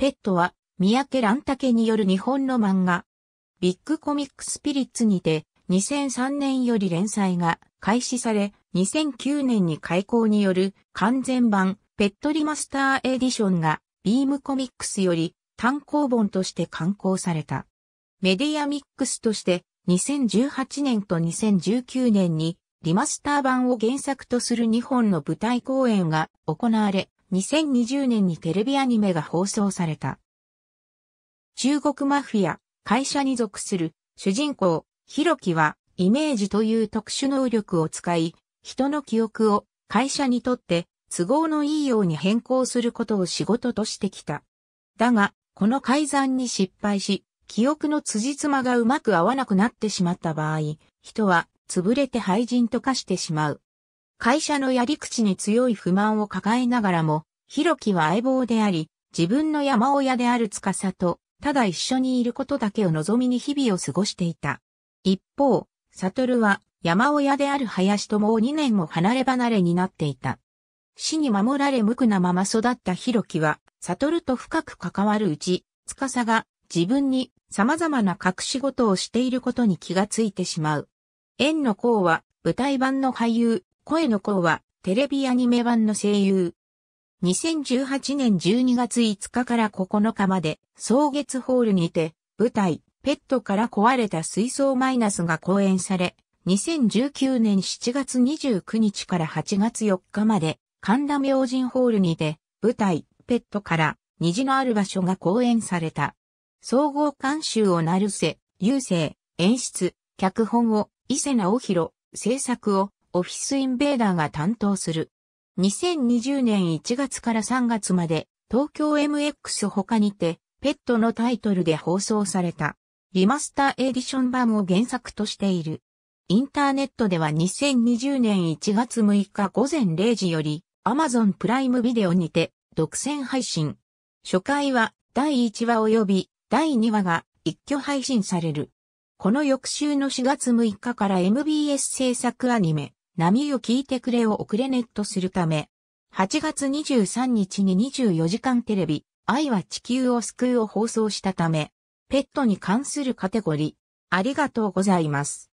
ペットは、三宅乱竹による日本の漫画、ビッグコミックスピリッツにて、2003年より連載が開始され、2009年に開校による完全版ペットリマスターエディションが、ビームコミックスより単行本として刊行された。メディアミックスとして、2018年と2019年にリマスター版を原作とする2本の舞台公演が行われ、2020年にテレビアニメが放送された。中国マフィア、会社に属する主人公、ヒロキはイメージという特殊能力を使い、人の記憶を会社にとって都合のいいように変更することを仕事としてきた。だが、この改ざんに失敗し、記憶の辻褄がうまく合わなくなってしまった場合、人は潰れて廃人と化してしまう。会社のやり口に強い不満を抱えながらも、弘樹は相棒であり、自分の山親である司と、ただ一緒にいることだけを望みに日々を過ごしていた。一方、悟は山親である林ともう2年も離れ離れになっていた。死に守られ無垢なまま育った弘樹は、悟と深く関わるうち、司が自分に様々な隠し事をしていることに気がついてしまう。縁の功は舞台版の俳優、声の子はテレビアニメ版の声優。2018年12月5日から9日まで、草月ホールにて、舞台、ペットから壊れた水槽マイナスが公演され、2019年7月29日から8月4日まで、神田明神ホールにて、舞台、ペットから、虹のある場所が公演された。総合監修を成瀬、優勢、演出、脚本を、伊勢直弘、制作を、オフィスインベーダーが担当する。2020年1月から3月まで、東京 MX 他にて、ペットのタイトルで放送された。リマスターエディション版を原作としている。インターネットでは2020年1月6日午前0時より Amazon プライムビデオにて独占配信。初回は第1話及び第2話が一挙配信される。この翌週の4月6日から MBS 制作アニメ波を聞いてくれを遅れネットするため、8月23日に24時間テレビ、愛は地球を救うを放送したため、ペットに関するカテゴリー、ありがとうございます。